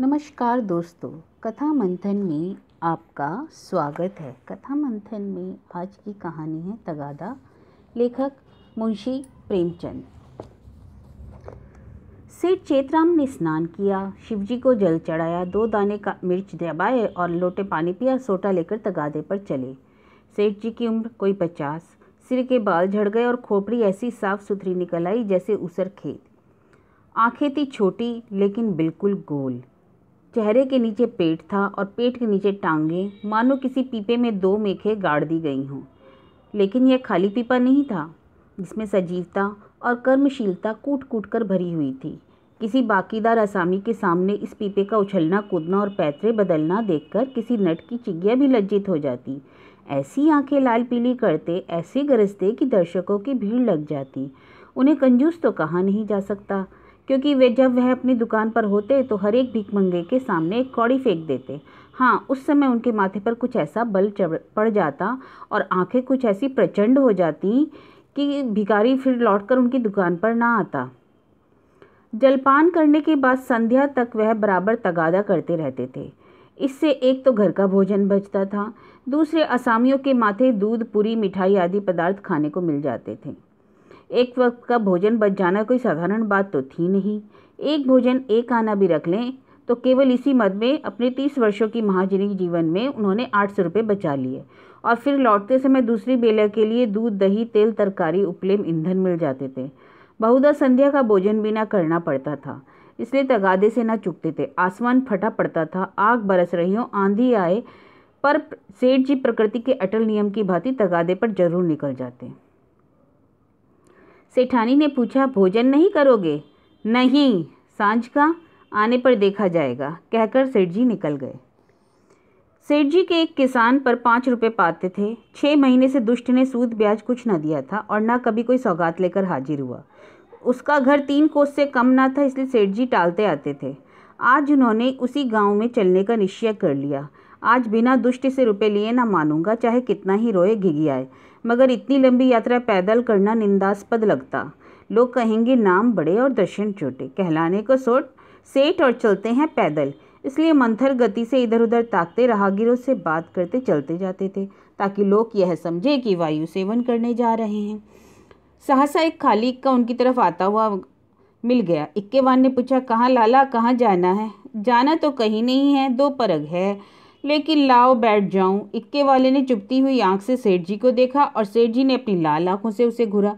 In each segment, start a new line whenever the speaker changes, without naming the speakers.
नमस्कार दोस्तों कथा मंथन में आपका स्वागत है कथा मंथन में आज की कहानी है तगादा लेखक मुंशी प्रेमचंद सेठ चेतराम ने स्नान किया शिवजी को जल चढ़ाया दो दाने का मिर्च दबाए और लोटे पानी पिया सोटा लेकर तगादे पर चले सेठ जी की उम्र कोई पचास सिर के बाल झड़ गए और खोपड़ी ऐसी साफ सुथरी निकल आई जैसे उसर खेत आँखें थी छोटी लेकिन बिल्कुल गोल चेहरे के नीचे पेट था और पेट के नीचे टांगें मानो किसी पीपे में दो मेखे गाड़ दी गई हों लेकिन यह खाली पीपा नहीं था जिसमें सजीवता और कर्मशीलता कूट कूट कर भरी हुई थी किसी बाकीदार असामी के सामने इस पीपे का उछलना कूदना और पैतरे बदलना देखकर किसी नट की चिगिया भी लज्जित हो जाती ऐसी आंखें लाल पीली करते ऐसे गरजते कि दर्शकों की भीड़ लग जाती उन्हें कंजूस तो कहा नहीं जा सकता क्योंकि वे जब वह अपनी दुकान पर होते तो हर एक भीख मंगे के सामने एक कौड़ी फेंक देते हाँ उस समय उनके माथे पर कुछ ऐसा बल पड़ जाता और आंखें कुछ ऐसी प्रचंड हो जाती कि भिखारी फिर लौटकर उनकी दुकान पर ना आता जलपान करने के बाद संध्या तक वह बराबर तगादा करते रहते थे इससे एक तो घर का भोजन बचता था दूसरे असामियों के माथे दूध पूरी मिठाई आदि पदार्थ खाने को मिल जाते थे एक वक्त का भोजन बच जाना कोई साधारण बात तो थी नहीं एक भोजन एक आना भी रख लें तो केवल इसी मद में अपने तीस वर्षों की महाजनी जीवन में उन्होंने आठ सौ रुपये बचा लिए और फिर लौटते समय दूसरी बेला के लिए दूध दही तेल तरकारी उपलेम ईंधन मिल जाते थे बहुधा संध्या का भोजन भी ना करना पड़ता था इसलिए तगादे से ना चुकते थे आसमान फटा पड़ता था आग बरस रही हो आंधी आए पर सेठ जी प्रकृति के अटल नियम की भांति तगादे पर जरूर निकल जाते सेठानी ने पूछा भोजन नहीं करोगे नहीं सांझ का आने पर देखा जाएगा कहकर सेठ जी निकल गए सेठ जी के एक किसान पर पाँच रुपये पाते थे छः महीने से दुष्ट ने सूद ब्याज कुछ न दिया था और ना कभी कोई सौगात लेकर हाजिर हुआ उसका घर तीन कोस से कम ना था इसलिए सेठ जी टालते आते थे आज उन्होंने उसी गांव में चलने का निश्चय कर लिया आज बिना दुष्ट से रुपए लिए ना मानूंगा चाहे कितना ही रोए घिघियाए मगर इतनी लंबी यात्रा पैदल करना निंदास्पद लगता लोग कहेंगे नाम बड़े और दर्शन छोटे कहलाने को सोट सेठ और चलते हैं पैदल इसलिए मंथर गति से इधर उधर ताकते राहगीरों से बात करते चलते जाते थे ताकि लोग यह समझे कि वायु सेवन करने जा रहे हैं सहसा एक खाली का उनकी तरफ आता हुआ मिल गया इक्केवान ने पूछा कहाँ लाला कहाँ जाना है जाना तो कहीं नहीं है दो परग है लेकिन लाओ बैठ जाऊं इक्के वाले ने चुपती हुई आंख से सेठ जी को देखा और सेठ जी ने अपनी लाल आंखों से उसे घुरा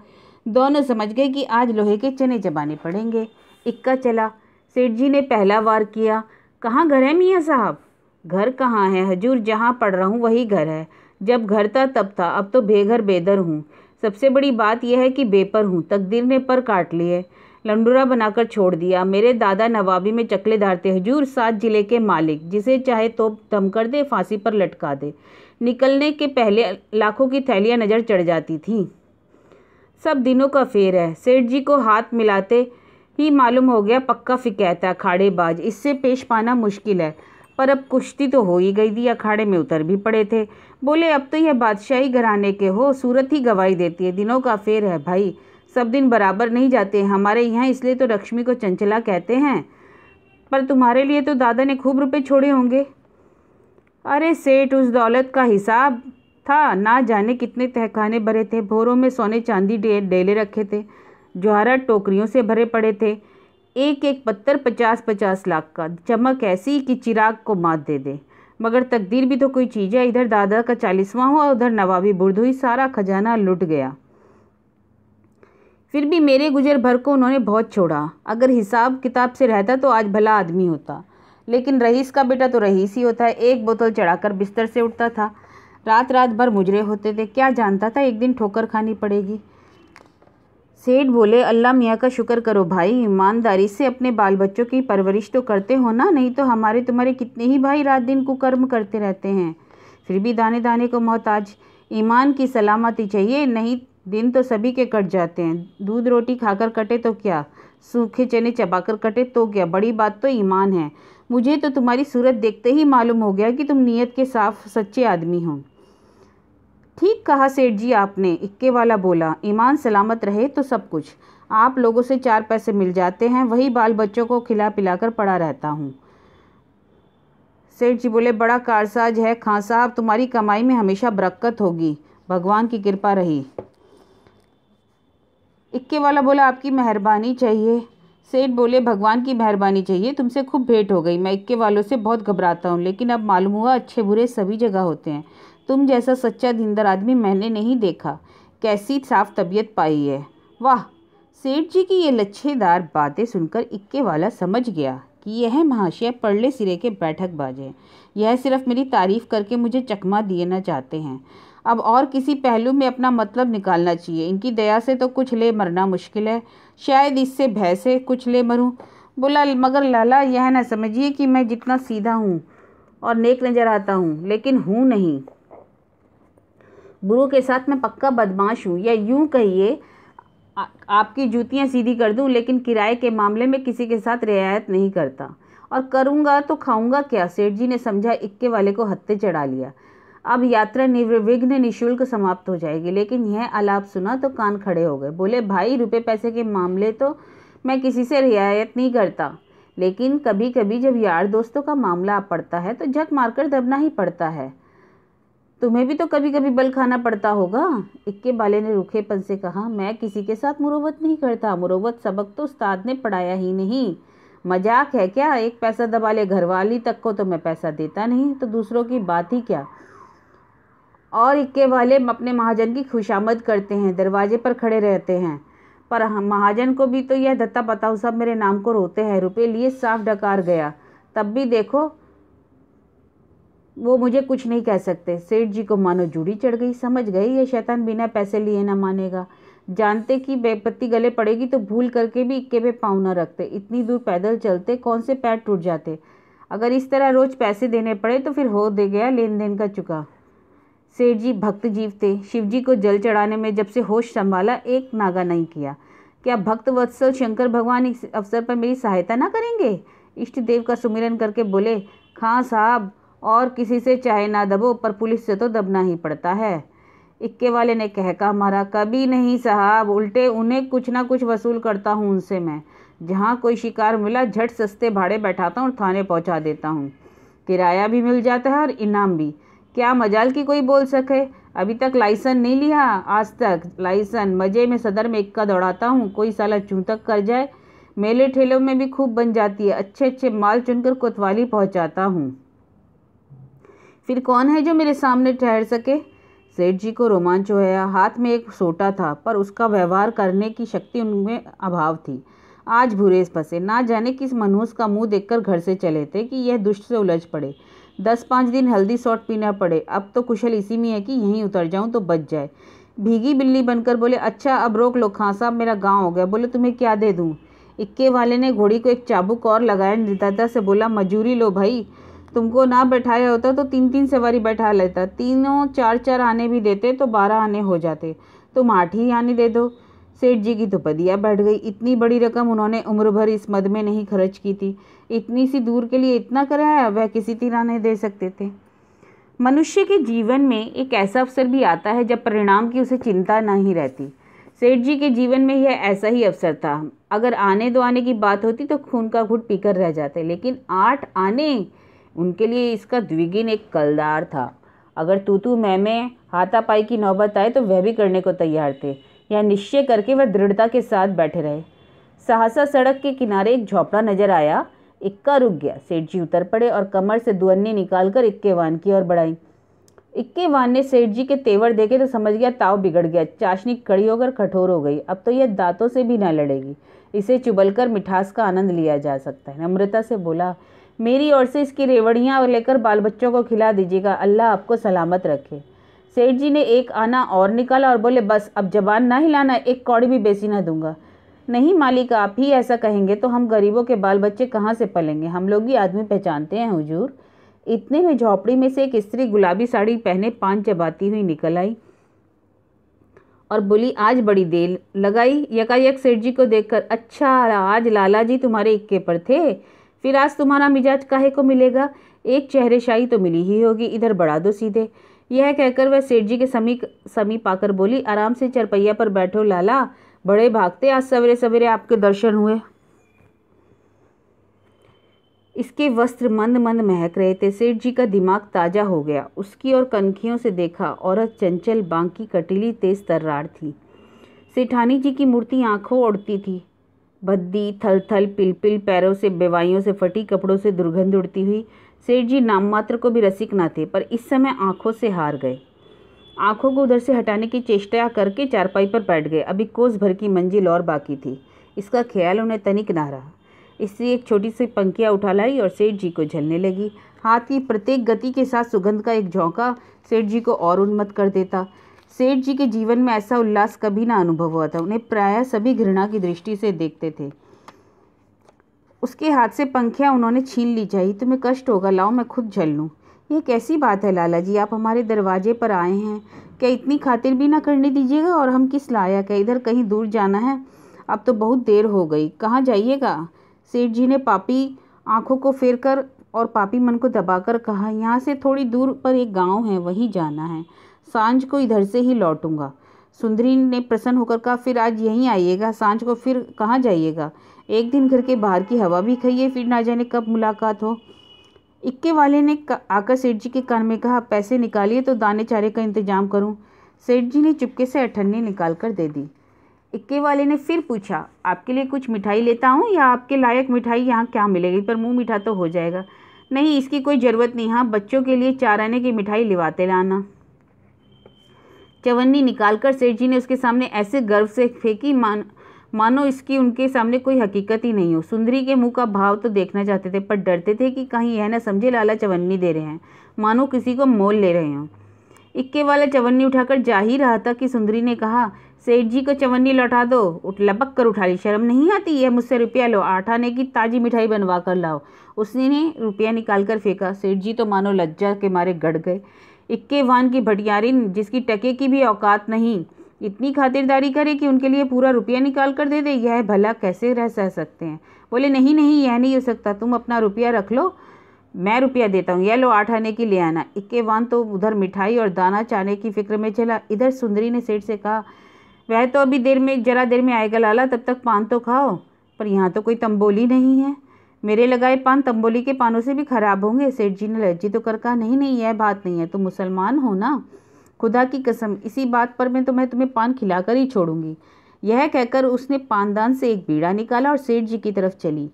दोनों समझ गए कि आज लोहे के चने चबाने पड़ेंगे इक्का चला सेठ जी ने पहला वार किया कहाँ घर है मियाँ साहब घर कहाँ है हजूर जहाँ पढ़ रहा हूँ वही घर है जब घर था तब था अब तो बेघर बेदर हूँ सबसे बड़ी बात यह है कि बेपर हूँ तकदीर ने पर काट लिए लंडूरा बनाकर छोड़ दिया मेरे दादा नवाबी में चकले धारते हजूर सात जिले के मालिक जिसे चाहे तो धमकर दे फांसी पर लटका दे निकलने के पहले लाखों की थैलियां नज़र चढ़ जाती थीं सब दिनों का फेर है सेठ जी को हाथ मिलाते ही मालूम हो गया पक्का है अखाड़ेबाज इससे पेश पाना मुश्किल है पर अब कुश्ती तो हो ही गई थी अखाड़े में उतर भी पड़े थे बोले अब तो यह बादशाही घराने के हो सूरत ही गवाही देती है दिनों का फेर है भाई सब दिन बराबर नहीं जाते हमारे यहाँ इसलिए तो लक्ष्मी को चंचला कहते हैं पर तुम्हारे लिए तो दादा ने खूब रुपए छोड़े होंगे अरे सेठ उस दौलत का हिसाब था ना जाने कितने तहखाने भरे थे भोरों में सोने चांदी डेले रखे थे जोहरा टोकरियों से भरे पड़े थे एक एक पत्थर पचास पचास लाख का चमक ऐसी कि चिराग को मात दे दे मगर तकदीर भी तो कोई चीज़ है इधर दादा का चालीसवां हुआ उधर नवाबी बुर्द हुई सारा खजाना लुट गया फिर भी मेरे गुजर भर को उन्होंने बहुत छोड़ा अगर हिसाब किताब से रहता तो आज भला आदमी होता लेकिन रईस का बेटा तो रईस ही होता है एक बोतल चढ़ाकर बिस्तर से उठता था रात रात भर मुजरे होते थे क्या जानता था एक दिन ठोकर खानी पड़ेगी सेठ बोले अल्लाह मियाँ का शुक्र करो भाई ईमानदारी से अपने बाल बच्चों की परवरिश तो करते हो ना नहीं तो हमारे तुम्हारे कितने ही भाई रात दिन कुकर्म करते रहते हैं फिर भी दाने दाने को मोहताज ईमान की सलामती चाहिए नहीं दिन तो सभी के कट जाते हैं दूध रोटी खाकर कटे तो क्या सूखे चने चबाकर कटे तो क्या बड़ी बात तो ईमान है मुझे तो तुम्हारी सूरत देखते ही मालूम हो गया कि तुम नीयत के साफ सच्चे आदमी हो ठीक कहा सेठ जी आपने इक्के वाला बोला ईमान सलामत रहे तो सब कुछ आप लोगों से चार पैसे मिल जाते हैं वही बाल बच्चों को खिला पिला कर पड़ा रहता हूँ सेठ जी बोले बड़ा कारसाज है खां साहब तुम्हारी कमाई में हमेशा बरक्कत होगी भगवान की कृपा रही इक्के वाला बोला आपकी मेहरबानी चाहिए सेठ बोले भगवान की मेहरबानी चाहिए तुमसे खूब भेंट हो गई मैं इक्के वालों से बहुत घबराता हूँ लेकिन अब मालूम हुआ अच्छे बुरे सभी जगह होते हैं तुम जैसा सच्चा दिनदार आदमी मैंने नहीं देखा कैसी साफ तबीयत पाई है वाह सेठ जी की ये लच्छेदार बातें सुनकर इक्के वाला समझ गया कि यह महाशय पड़ले सिरे के बैठक बाजे यह सिर्फ मेरी तारीफ़ करके मुझे चकमा देना चाहते हैं अब और किसी पहलू में अपना मतलब निकालना चाहिए इनकी दया से तो कुछ ले मरना मुश्किल है शायद इससे भय से कुछ ले मरूँ बोला मगर लाला यह ना समझिए कि मैं जितना सीधा हूँ और नेक नज़र आता हूँ लेकिन हूँ नहीं गुरु के साथ मैं पक्का बदमाश हूँ या यूँ कहिए आपकी जूतियाँ सीधी कर दूँ लेकिन किराए के मामले में किसी के साथ रियायत नहीं करता और करूँगा तो खाऊँगा क्या सेठ जी ने समझा इक्के वाले को हत्ते चढ़ा लिया अब यात्रा निर्विघ्न निशुल्क समाप्त हो जाएगी लेकिन यह आलाप सुना तो कान खड़े हो गए बोले भाई रुपये पैसे के मामले तो मैं किसी से रियायत नहीं करता लेकिन कभी कभी जब यार दोस्तों का मामला पड़ता है तो झक मारकर दबना ही पड़ता है तुम्हें भी तो कभी कभी बल खाना पड़ता होगा इक्के बाले ने रूखेपन से कहा मैं किसी के साथ मुरवत नहीं करता मुरवत सबक तो उस्ताद ने पढ़ाया ही नहीं मजाक है क्या एक पैसा दबा ले घरवाली तक को तो मैं पैसा देता नहीं तो दूसरों की बात ही क्या और इक्के वाले अपने महाजन की खुशामद करते हैं दरवाजे पर खड़े रहते हैं पर महाजन को भी तो यह पता बताओ सब मेरे नाम को रोते हैं रुपये लिए साफ डकार गया तब भी देखो वो मुझे कुछ नहीं कह सकते सेठ जी को मानो जूड़ी चढ़ गई समझ गई ये शैतान बिना पैसे लिए ना मानेगा जानते कि बेपत्ती गले पड़ेगी तो भूल करके भी इक्के पे पाँव ना रखते इतनी दूर पैदल चलते कौन से पैर टूट जाते अगर इस तरह रोज़ पैसे देने पड़े तो फिर हो दे गया लेन देन का चुका सेठ जी भक्त जीव थे शिव जी को जल चढ़ाने में जब से होश संभाला एक नागा नहीं किया क्या भक्त वत्सल शंकर भगवान इस अवसर पर मेरी सहायता ना करेंगे इष्ट देव का सुमिरन करके बोले खां साहब और किसी से चाहे ना दबो पर पुलिस से तो दबना ही पड़ता है इक्के वाले ने कह कहा मारा कभी नहीं साहब उल्टे उन्हें कुछ ना कुछ वसूल करता हूँ उनसे मैं जहाँ कोई शिकार मिला झट सस्ते भाड़े बैठाता हूँ और थाने पहुँचा देता हूँ किराया भी मिल जाता है और इनाम भी क्या मजाल की कोई बोल सके अभी तक लाइसेंस नहीं लिया आज तक लाइसेंस मज़े में सदर में इक्का दौड़ाता हूँ कोई साला चूँ तक कर जाए मेले ठेलों में भी खूब बन जाती है अच्छे अच्छे माल चुनकर कोतवाली पहुँचाता हूँ फिर कौन है जो मेरे सामने ठहर सके सेठ जी को रोमांच होया हाथ में एक सोटा था पर उसका व्यवहार करने की शक्ति उनमें अभाव थी आज भूरेस फंसे ना जाने किस मनहूस का मुंह देखकर घर से चले थे कि यह दुष्ट से उलझ पड़े दस पाँच दिन हल्दी सॉट पीना पड़े अब तो कुशल इसी में है कि यहीं उतर जाऊँ तो बच जाए भीगी बिल्ली बनकर बोले अच्छा अब रोक लो खां साहब मेरा गाँव हो गया बोले तुम्हें क्या दे दूँ इक्के वाले ने घोड़ी को एक चाबुक और लगाया निर्दयता से बोला मजूरी लो भाई तुमको ना बैठाया होता तो तीन तीन सवारी बैठा लेता तीनों चार चार आने भी देते तो बारह आने हो जाते तुम आठ ही आने दे दो सेठ जी की तो बदिया बैठ गई इतनी बड़ी रकम उन्होंने उम्र भर इस मद में नहीं खर्च की थी इतनी सी दूर के लिए इतना कराया वह किसी तरह नहीं दे सकते थे मनुष्य के जीवन में एक ऐसा अवसर भी आता है जब परिणाम की उसे चिंता नहीं रहती सेठ जी के जीवन में यह ऐसा ही अवसर था अगर आने दो आने की बात होती तो खून का घुट पीकर रह जाते लेकिन आठ आने उनके लिए इसका द्विगिन एक कलदार था अगर तू तू मैं मैं हाथापाई की नौबत आए तो वह भी करने को तैयार थे यह निश्चय करके वह दृढ़ता के साथ बैठे रहे सहसा सड़क के किनारे एक झोपड़ा नजर आया इक्का रुक गया सेठ जी उतर पड़े और कमर से दुअन्नी निकालकर वान की ओर बढ़ाई इक्के वान ने सेठ जी के तेवर देखे तो समझ गया ताव बिगड़ गया चाशनी कड़ी होकर कठोर हो गई अब तो यह दांतों से भी ना लड़ेगी इसे चुबल कर मिठास का आनंद लिया जा सकता है नम्रता से बोला मेरी ओर से इसकी रेवड़ियाँ लेकर बाल बच्चों को खिला दीजिएगा अल्लाह आपको सलामत रखे सेठ जी ने एक आना और निकाला और बोले बस अब जबान ना हिलाना एक कौड़ी भी बेसी ना दूंगा नहीं मालिक आप ही ऐसा कहेंगे तो हम गरीबों के बाल बच्चे कहाँ से पलेंगे हम लोग ही आदमी पहचानते हैं हुजूर इतने में झोपड़ी में से एक स्त्री गुलाबी साड़ी पहने पान चबाती हुई निकल आई और बोली आज बड़ी देर लगाई यकायक सेठ जी को देखकर अच्छा आज लाला जी तुम्हारे इक्के पर थे फिर आज तुम्हारा मिजाज काहे को मिलेगा एक चेहरे शाही तो मिली ही होगी इधर बढ़ा दो सीधे यह कहकर वह सेठ जी के समीप समीप आकर बोली आराम से चरपैया पर बैठो लाला बड़े भागते आज सवेरे सवेरे आपके दर्शन हुए इसके वस्त्र मंद मंद महक रहे थे सेठ जी का दिमाग ताज़ा हो गया उसकी और कनखियों से देखा औरत चंचल बांकी कटीली तेज तर्रार थी सेठानी जी की मूर्ति आंखों उड़ती थी भद्दी थल थल पिलपिल पैरों से बेवाइयों से फटी कपड़ों से दुर्गंध उड़ती हुई सेठ जी नाममात्र को भी रसिक ना थे पर इस समय आंखों से हार गए आंखों को उधर से हटाने की चेष्टा करके चारपाई पर बैठ गए अभी कोस भर की मंजिल और बाकी थी इसका ख्याल उन्हें तनिक ना रहा इससे एक छोटी सी पंखिया उठा लाई और सेठ जी को झलने लगी हाथ की प्रत्येक गति के साथ सुगंध का एक झोंका सेठ जी को और उन्मत्त कर देता सेठ जी के जीवन में ऐसा उल्लास कभी ना अनुभव हुआ था उन्हें प्रायः सभी घृणा की दृष्टि से देखते थे उसके हाथ से पंखियाँ उन्होंने छीन ली चाहिए तुम्हें कष्ट होगा लाओ मैं खुद झल लूँ ये कैसी बात है लाला जी आप हमारे दरवाजे पर आए हैं क्या इतनी खातिर भी ना करने दीजिएगा और हम किस लायक है इधर कहीं दूर जाना है अब तो बहुत देर हो गई कहाँ जाइएगा सेठ जी ने पापी आंखों को फेर कर और पापी मन को दबाकर कहा यहाँ से थोड़ी दूर पर एक गांव है वहीं जाना है सांझ को इधर से ही लौटूंगा सुंदरी ने प्रसन्न होकर कहा फिर आज यहीं आइएगा सांझ को फिर कहाँ जाइएगा एक दिन घर के बाहर की हवा भी खाइए फिर ना जाने कब मुलाकात हो इक्के वाले ने आकर सेठ जी के कान में कहा पैसे निकालिए तो दाने चारे का इंतजाम करूँ सेठ जी ने चुपके से अठन्नी निकाल कर दे दी इक्के वाले ने फिर पूछा आपके लिए कुछ मिठाई लेता हूँ या आपके लायक मिठाई यहाँ क्या मिलेगी पर मुँह मीठा तो हो जाएगा नहीं इसकी कोई ज़रूरत नहीं हाँ बच्चों के लिए चार आने की मिठाई लिवाते लाना चवन्नी निकाल कर सेठ जी ने उसके सामने ऐसे गर्व से फेंकी मान मानो इसकी उनके सामने कोई हकीकत ही नहीं हो सुंदरी के मुंह का भाव तो देखना चाहते थे पर डरते थे कि कहीं यह ना समझे लाला चवन्नी दे रहे हैं मानो किसी को मोल ले रहे हों इक्के वाला चवन्नी उठाकर जा ही रहा था कि सुंदरी ने कहा सेठ जी को चवन्नी लौटा दो उठ लपक कर उठा ली शर्म नहीं आती है मुझसे रुपया लो आठ आने की ताज़ी मिठाई बनवा कर लाओ उसने रुपया निकाल कर फेंका सेठ जी तो मानो लज्जा के मारे गड़ गए इक्के वान की भटियारी जिसकी टके की भी औकात नहीं इतनी खातिरदारी करे कि उनके लिए पूरा रुपया निकाल कर दे दे यह भला कैसे रह सह सकते हैं बोले नहीं नहीं यह नहीं हो सकता तुम अपना रुपया रख लो मैं रुपया देता हूँ यह लो आठ आने की ले आना इक्केवान तो उधर मिठाई और दाना चाने की फिक्र में चला इधर सुंदरी ने सेठ से कहा वह तो अभी देर में जरा देर में आएगा लाला तब तक पान तो खाओ पर यहाँ तो कोई तंबोली नहीं है मेरे लगाए पान तंबोली के पानों से भी खराब होंगे सेठ जी ने लज्जी तो कर कहा नहीं नहीं यह बात नहीं है तुम मुसलमान हो ना खुदा की कसम इसी बात पर मैं तुम्हें तुम्हें पान खिलाकर ही छोड़ूंगी यह कहकर उसने पानदान से एक बीड़ा निकाला और सेठ जी की तरफ चली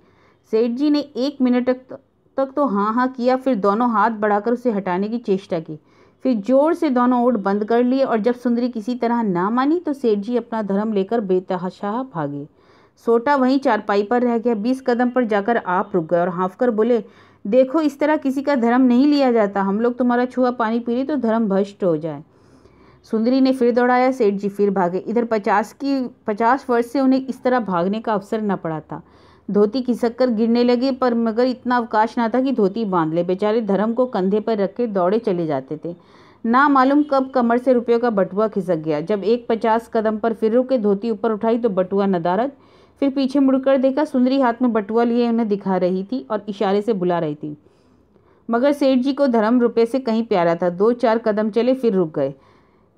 सेठ जी ने एक मिनट तक तो- तक तो हाँ हाँ किया फिर दोनों हाथ बढ़ाकर उसे हटाने की चेष्टा की फिर जोर से दोनों ओट बंद कर लिए और जब सुंदरी किसी तरह ना मानी तो सेठ जी अपना धर्म लेकर बेतहाशा भागे सोटा वहीं चारपाई पर रह गया बीस कदम पर जाकर आप रुक गए और हाँफ कर बोले देखो इस तरह किसी का धर्म नहीं लिया जाता हम लोग तुम्हारा छुआ पानी पी रहे तो धर्म भ्रष्ट हो जाए सुंदरी ने फिर दौड़ाया सेठ जी फिर भागे इधर पचास की पचास वर्ष से उन्हें इस तरह भागने का अवसर न पड़ा था धोती खिसक कर गिरने लगे पर मगर इतना अवकाश ना था कि धोती बांध ले बेचारे धर्म को कंधे पर रख के दौड़े चले जाते थे ना मालूम कब कमर से रुपयों का बटुआ खिसक गया जब एक पचास कदम पर फिर रुके धोती ऊपर उठाई तो बटुआ नदारद फिर पीछे मुड़कर देखा सुंदरी हाथ में बटुआ लिए उन्हें दिखा रही थी और इशारे से बुला रही थी मगर सेठ जी को धर्म रुपये से कहीं प्यारा था दो चार कदम चले फिर रुक गए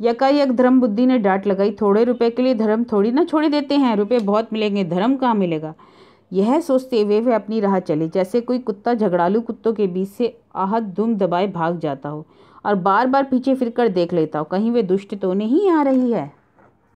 यकायक धर्म बुद्धि ने डांट लगाई थोड़े रुपए के लिए धर्म थोड़ी ना छोड़ देते हैं रुपए बहुत मिलेंगे धर्म कहाँ मिलेगा यह सोचते हुए वे अपनी राह चले जैसे कोई कुत्ता झगड़ालू कुत्तों के बीच से आहत दुम दबाए भाग जाता हो और बार बार पीछे फिर देख लेता हो कहीं वे दुष्ट तो नहीं आ रही है